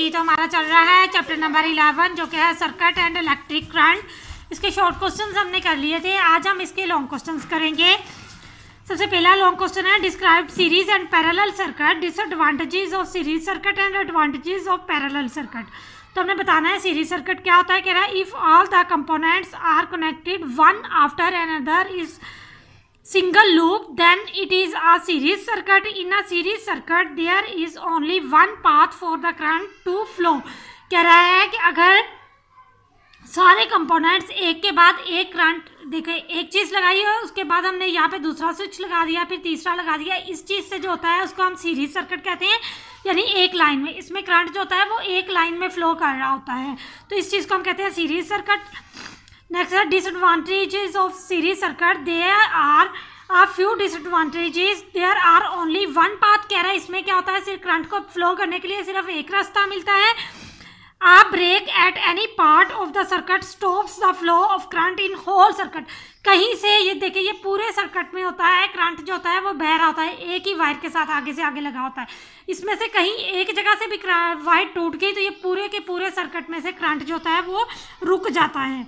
जी तो हमारा चल रहा है चैप्टर नंबर इलेवन जो कि है सर्किट एंड इलेक्ट्रिक करंट इसके शॉर्ट क्वेश्चंस हमने कर लिए थे आज हम इसके लॉन्ग क्वेश्चंस करेंगे सबसे पहला लॉन्ग क्वेश्चन है describe series and parallel circuit disadvantages of series circuit and advantages of parallel circuit तो हमने बताना है सीरीज सर्किट क्या होता है कह रहा है if all the components are connected one after another is single loop then it is a series circuit in a series circuit there is only one path for the current to flow कह रहा है कि अगर सारे components एक के बाद एक करंट देखे एक चीज़ लगाई है उसके बाद हमने यहाँ पे दूसरा स्विच लगा दिया फिर तीसरा लगा दिया इस चीज़ से जो होता है उसको हम सीरीज सर्किट कहते हैं यानी एक लाइन में इसमें करंट जो होता है वो एक लाइन में फ्लो कर रहा होता है तो इस चीज़ को हम कहते हैं series circuit next are disadvantages of series circuit there are a few disadvantages there are only one path कह रहा है इसमें क्या होता है सिर्फ करंट को फ्लो करने के लिए सिर्फ एक रास्ता मिलता है a break at any part of the circuit stops the flow of current in whole circuit कहीं से ये देखिए ये पूरे सर्कट में होता है करंट जो होता है वो बह रहा होता है एक ही वायर के साथ आगे से आगे लगा होता है इसमें से कहीं एक जगह से भी वायर टूट गई तो ये पूरे के पूरे सर्कट में से करंट जो होता है वो रुक जाता है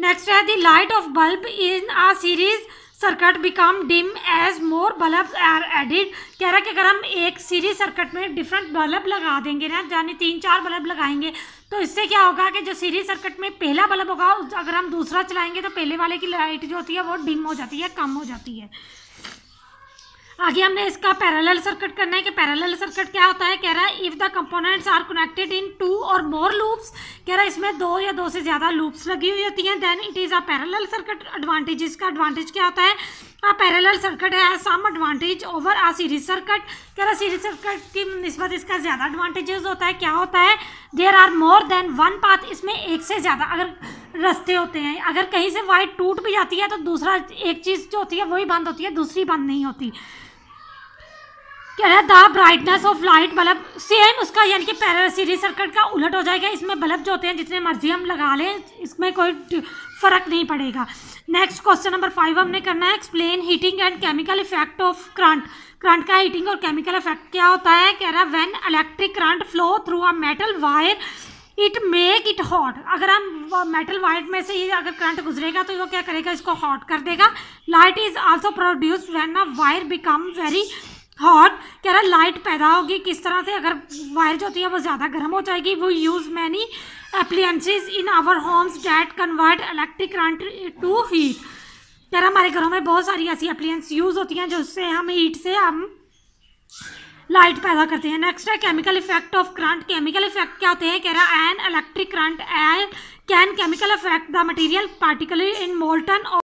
नेक्स्ट है the light of bulb in a series circuit become dim as more bulb are added कह रहा है कि अगर हम एक सीरीज सर्किट में डिफरेंट बल्ब लगा देंगे ना यानी तीन चार बल्ब लगाएंगे तो इससे क्या होगा कि जो सीरीज सर्किट में पहला बल्ब होगा अगर हम दूसरा चलाएंगे तो पहले वाले की लाइट जो होती है वो डिम हो जाती है कम हो जाती है आगे हमने इसका पैरेलल सर्किट करना है कि पैरेलल सर्किट क्या होता है कह रहा है if the components are connected in two और मोर लूप्स कह रहा है इसमें दो या दो से ज़्यादा लूप्स लगी हुई होती हैं then it is a parallel circuit advantage इसका एडवांटेज क्या होता है अ पैरेलल सर्किट है some advantage over a series circuit कह रहा सीरीज सर्किट की नस्बत इसका ज़्यादा एडवांटेजेस होता है क्या होता है there are more than one path इसमें एक से ज़्यादा अगर रस्ते होते हैं अगर कहीं से वाइट टूट भी जाती है तो दूसरा एक चीज़ जो होती है वही बंद होती है दूसरी बंद नहीं होती कह रहा है the brightness of light bulb same उसका यानी कि पैरा सीरीज सर्किट का उलट हो जाएगा इसमें बल्ब जो होते हैं जितने मर्जी हम लगा लें इसमें कोई फ़र्क नहीं पड़ेगा नेक्स्ट क्वेश्चन नंबर फाइव हमने करना है explain heating and chemical effect of current current का हीटिंग और केमिकल इफेक्ट क्या होता है कह रहा है when electric current flow through a metal wire it make it hot अगर हम मेटल वायर में से ही अगर करंट गुजरेगा तो वो क्या करेगा इसको हॉट कर देगा light is also produce when a wire become very और कह रहा है लाइट पैदा होगी किस तरह से अगर वायर जो होती है वो ज़्यादा गर्म हो जाएगी वो use many appliances in our homes that convert electric current to heat कह रहा हमारे घरों में बहुत सारी ऐसी अप्लियंस यूज़ होती हैं जिससे हम हीट से हम लाइट पैदा करते हैं नेक्स्ट है chemical effect of current chemical effect क्या होते हैं कह रहा an electric current an can chemical effect the material particle in molten